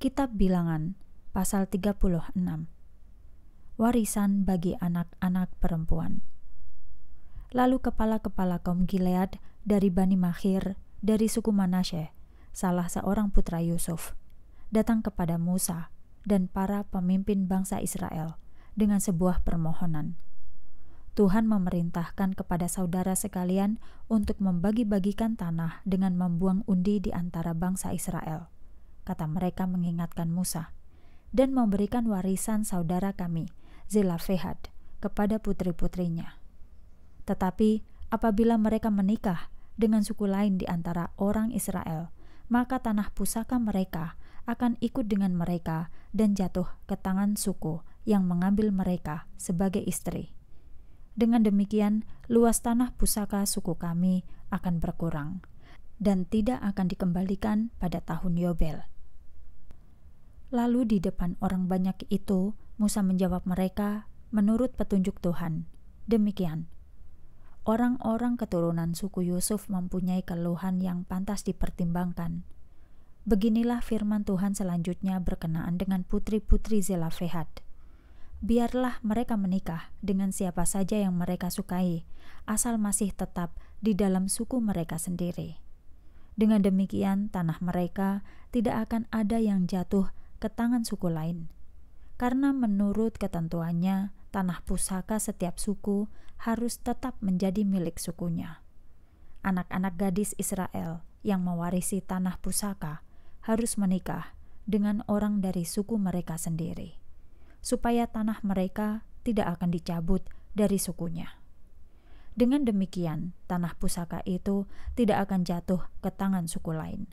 Kitab Bilangan pasal 36 Warisan bagi anak-anak perempuan Lalu kepala-kepala kaum Gilead dari Bani Mahir dari suku Manasye salah seorang putra Yusuf, datang kepada Musa dan para pemimpin bangsa Israel dengan sebuah permohonan. Tuhan memerintahkan kepada saudara sekalian untuk membagi-bagikan tanah dengan membuang undi di antara bangsa Israel kata mereka mengingatkan Musa, dan memberikan warisan saudara kami, Zilafehad kepada putri-putrinya. Tetapi apabila mereka menikah dengan suku lain di antara orang Israel, maka tanah pusaka mereka akan ikut dengan mereka dan jatuh ke tangan suku yang mengambil mereka sebagai istri. Dengan demikian, luas tanah pusaka suku kami akan berkurang dan tidak akan dikembalikan pada tahun Yobel. Lalu di depan orang banyak itu, Musa menjawab mereka, menurut petunjuk Tuhan, demikian. Orang-orang keturunan suku Yusuf mempunyai keluhan yang pantas dipertimbangkan. Beginilah firman Tuhan selanjutnya berkenaan dengan putri-putri Zelafehad. Biarlah mereka menikah dengan siapa saja yang mereka sukai, asal masih tetap di dalam suku mereka sendiri. Dengan demikian, tanah mereka tidak akan ada yang jatuh ke tangan suku lain, karena menurut ketentuannya, tanah pusaka setiap suku harus tetap menjadi milik sukunya. Anak-anak gadis Israel yang mewarisi tanah pusaka harus menikah dengan orang dari suku mereka sendiri, supaya tanah mereka tidak akan dicabut dari sukunya. Dengan demikian, tanah pusaka itu tidak akan jatuh ke tangan suku lain.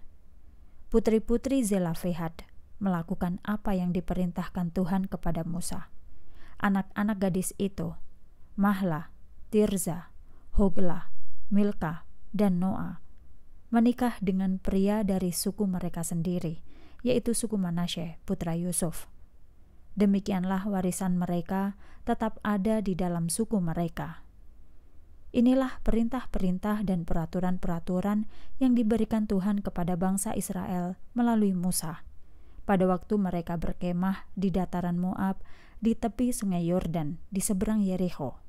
Putri-putri Zelafehad melakukan apa yang diperintahkan Tuhan kepada Musa. Anak-anak gadis itu, Mahla, Tirza, Hogla, Milka, dan Noa, menikah dengan pria dari suku mereka sendiri, yaitu suku Manasye, putra Yusuf. Demikianlah warisan mereka tetap ada di dalam suku mereka. Inilah perintah-perintah dan peraturan-peraturan yang diberikan Tuhan kepada bangsa Israel melalui Musa. Pada waktu mereka berkemah di dataran Moab, di tepi sungai Yordan, di seberang Yericho.